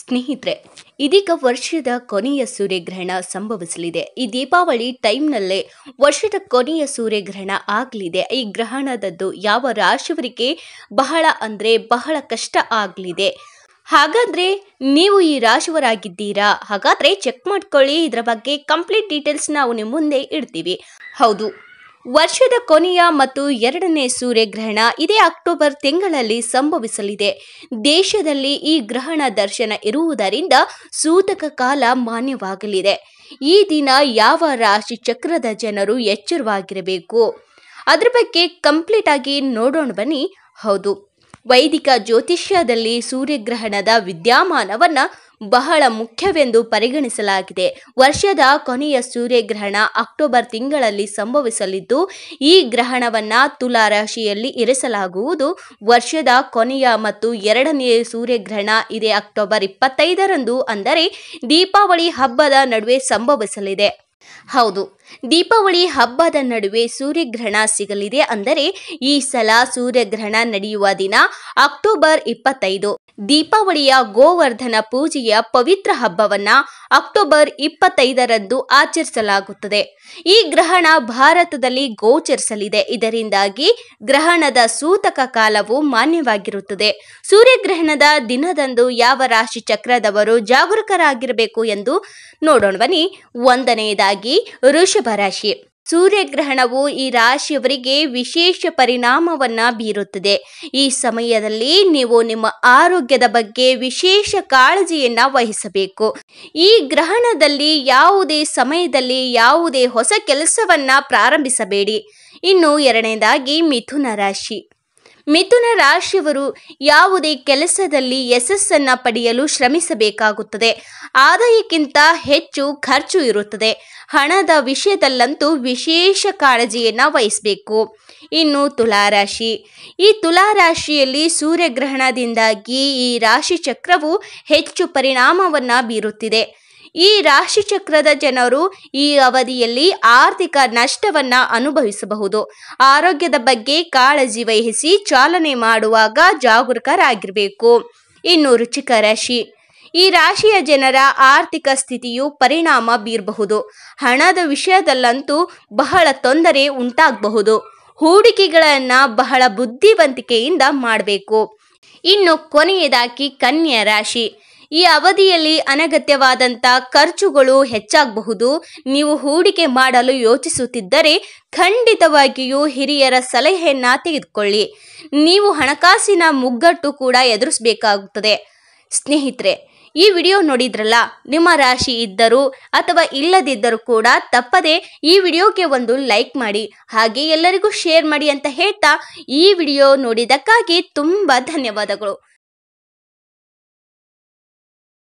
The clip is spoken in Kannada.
ಸ್ನೇಹಿತರೆ ಇದೀಗ ವರ್ಷದ ಕೊನೆಯ ಸೂರ್ಯಗ್ರಹಣ ಸಂಭವಿಸಲಿದೆ ಈ ದೀಪಾವಳಿ ಟೈಮ್ನಲ್ಲೇ ವರ್ಷದ ಕೊನೆಯ ಸೂರ್ಯಗ್ರಹಣ ಆಗಲಿದೆ ಈ ಗ್ರಹಣದದ್ದು ಯಾವ ರಾಶಿಯವರಿಗೆ ಬಹಳ ಅಂದರೆ ಬಹಳ ಕಷ್ಟ ಆಗಲಿದೆ ಹಾಗಾದರೆ ನೀವು ಈ ರಾಶಿಯವರಾಗಿದ್ದೀರಾ ಹಾಗಾದರೆ ಚೆಕ್ ಮಾಡ್ಕೊಳ್ಳಿ ಇದರ ಬಗ್ಗೆ ಕಂಪ್ಲೀಟ್ ಡೀಟೇಲ್ಸ್ ನಾವು ನಿಮ್ಮ ಮುಂದೆ ಇಡ್ತೀವಿ ಹೌದು ವರ್ಷದ ಕೊನೆಯ ಮತ್ತು ಎರಡನೇ ಸೂರ್ಯಗ್ರಹಣ ಇದೇ ಅಕ್ಟೋಬರ್ ತಿಂಗಳಲ್ಲಿ ಸಂಭವಿಸಲಿದೆ ದೇಶದಲ್ಲಿ ಈ ಗ್ರಹಣ ದರ್ಶನ ಇರುವುದರಿಂದ ಸೂತಕ ಕಾಲ ಮಾನ್ಯವಾಗಲಿದೆ ಈ ದಿನ ಯಾವ ರಾಶಿ ಚಕ್ರದ ಜನರು ಎಚ್ಚರವಾಗಿರಬೇಕು ಅದ್ರ ಬಗ್ಗೆ ಕಂಪ್ಲೀಟ್ ಆಗಿ ನೋಡೋಣ ಬನ್ನಿ ಹೌದು ವೈದಿಕ ಜ್ಯೋತಿಷ್ಯದಲ್ಲಿ ಸೂರ್ಯಗ್ರಹಣದ ವಿದ್ಯಮಾನವನ್ನು ಬಹಳ ಮುಖ್ಯವೆಂದು ಪರಿಗಣಿಸಲಾಗಿದೆ ವರ್ಷದ ಕೊನೆಯ ಸೂರ್ಯಗ್ರಹಣ ಅಕ್ಟೋಬರ್ ತಿಂಗಳಲ್ಲಿ ಸಂಭವಿಸಲಿದ್ದು ಈ ಗ್ರಹಣವನ್ನು ತುಲಾ ರಾಶಿಯಲ್ಲಿ ಇರಿಸಲಾಗುವುದು ವರ್ಷದ ಕೊನೆಯ ಮತ್ತು ಎರಡನೆಯ ಸೂರ್ಯಗ್ರಹಣ ಇದೇ ಅಕ್ಟೋಬರ್ ಇಪ್ಪತ್ತೈದರಂದು ಅಂದರೆ ದೀಪಾವಳಿ ಹಬ್ಬದ ನಡುವೆ ಸಂಭವಿಸಲಿದೆ ಹೌದು ದೀಪಾವಳಿ ಹಬ್ಬದ ನಡುವೆ ಸೂರ್ಯಗ್ರಹಣ ಸಿಗಲಿದೆ ಅಂದರೆ ಈ ಸಲ ಸೂರ್ಯಗ್ರಹಣ ನಡೆಯುವ ದಿನ ಅಕ್ಟೋಬರ್ ಇಪ್ಪತ್ತೈದು ದೀಪಾವಳಿಯ ಗೋವರ್ಧನ ಪೂಜೆಯ ಪವಿತ್ರ ಹಬ್ಬವನ್ನ ಅಕ್ಟೋಬರ್ ಇಪ್ಪತ್ತೈದರಂದು ಆಚರಿಸಲಾಗುತ್ತದೆ ಈ ಗ್ರಹಣ ಭಾರತದಲ್ಲಿ ಗೋಚರಿಸಲಿದೆ ಇದರಿಂದಾಗಿ ಗ್ರಹಣದ ಸೂತಕ ಕಾಲವು ಮಾನ್ಯವಾಗಿರುತ್ತದೆ ಸೂರ್ಯಗ್ರಹಣದ ದಿನದಂದು ಯಾವ ರಾಶಿ ಚಕ್ರದವರು ಜಾಗರೂಕರಾಗಿರಬೇಕು ಎಂದು ನೋಡೋಣ ಬನ್ನಿ ಒಂದನೆಯದಾಗಿ ಋಷಭ ವೃಷಭ ರಾಶಿ ಸೂರ್ಯಗ್ರಹಣವು ಈ ರಾಶಿಯವರಿಗೆ ವಿಶೇಷ ಪರಿಣಾಮವನ್ನ ಬೀರುತ್ತದೆ ಈ ಸಮಯದಲ್ಲಿ ನೀವು ನಿಮ್ಮ ಆರೋಗ್ಯದ ಬಗ್ಗೆ ವಿಶೇಷ ಕಾಳಜಿಯನ್ನ ವಹಿಸಬೇಕು ಈ ಗ್ರಹಣದಲ್ಲಿ ಯಾವುದೇ ಸಮಯದಲ್ಲಿ ಯಾವುದೇ ಹೊಸ ಕೆಲಸವನ್ನ ಪ್ರಾರಂಭಿಸಬೇಡಿ ಇನ್ನು ಎರಡನೇದಾಗಿ ಮಿಥುನ ರಾಶಿ ಮಿಥುನ ರಾಶಿಯವರು ಯಾವುದೇ ಕೆಲಸದಲ್ಲಿ ಯಶಸ್ಸನ್ನು ಪಡೆಯಲು ಶ್ರಮಿಸಬೇಕಾಗುತ್ತದೆ ಆದಾಯಕ್ಕಿಂತ ಹೆಚ್ಚು ಖರ್ಚು ಇರುತ್ತದೆ ಹಣದ ವಿಷಯದಲ್ಲಂತೂ ವಿಶೇಷ ಕಾಳಜಿಯನ್ನು ವಹಿಸಬೇಕು ಇನ್ನು ತುಲಾರಾಶಿ ಈ ತುಲಾರಾಶಿಯಲ್ಲಿ ಸೂರ್ಯಗ್ರಹಣದಿಂದಾಗಿ ಈ ರಾಶಿ ಚಕ್ರವು ಹೆಚ್ಚು ಪರಿಣಾಮವನ್ನು ಬೀರುತ್ತಿದೆ ಈ ರಾಶಿ ಚಕ್ರದ ಜನರು ಈ ಅವಧಿಯಲ್ಲಿ ಆರ್ಥಿಕ ನಷ್ಟವನ್ನು ಅನುಭವಿಸಬಹುದು ಆರೋಗ್ಯದ ಬಗ್ಗೆ ಕಾಳಜಿ ವಹಿಸಿ ಚಾಲನೆ ಮಾಡುವಾಗ ಜಾಗರೂಕರಾಗಿರಬೇಕು ಇನ್ನು ರುಚಿಕ ರಾಶಿ ಈ ರಾಶಿಯ ಜನರ ಆರ್ಥಿಕ ಸ್ಥಿತಿಯು ಪರಿಣಾಮ ಬೀರಬಹುದು ಹಣದ ವಿಷಯದಲ್ಲಂತೂ ಬಹಳ ತೊಂದರೆ ಉಂಟಾಗಬಹುದು ಹೂಡಿಕೆಗಳನ್ನು ಬಹಳ ಬುದ್ಧಿವಂತಿಕೆಯಿಂದ ಮಾಡಬೇಕು ಇನ್ನು ಕೊನೆಯದಾಗಿ ಕನ್ಯಾ ರಾಶಿ ಈ ಅವಧಿಯಲ್ಲಿ ಅನಗತ್ಯವಾದಂಥ ಖರ್ಚುಗಳು ಹೆಚ್ಚಾಗಬಹುದು ನೀವು ಹೂಡಿಕೆ ಮಾಡಲು ಯೋಚಿಸುತ್ತಿದ್ದರೆ ಖಂಡಿತವಾಗಿಯೂ ಹಿರಿಯರ ಸಲಹೆಯನ್ನು ತೆಗೆದುಕೊಳ್ಳಿ ನೀವು ಹಣಕಾಸಿನ ಮುಗ್ಗಟ್ಟು ಕೂಡ ಎದುರಿಸಬೇಕಾಗುತ್ತದೆ ಸ್ನೇಹಿತರೆ ಈ ವಿಡಿಯೋ ನೋಡಿದ್ರಲ್ಲ ನಿಮ್ಮ ರಾಶಿ ಇದ್ದರೂ ಅಥವಾ ಇಲ್ಲದಿದ್ದರೂ ಕೂಡ ತಪ್ಪದೆ ಈ ವಿಡಿಯೋಗೆ ಒಂದು ಲೈಕ್ ಮಾಡಿ ಹಾಗೆ ಎಲ್ಲರಿಗೂ ಶೇರ್ ಮಾಡಿ ಅಂತ ಹೇಳ್ತಾ ಈ ವಿಡಿಯೋ ನೋಡಿದ್ದಕ್ಕಾಗಿ ತುಂಬ ಧನ್ಯವಾದಗಳು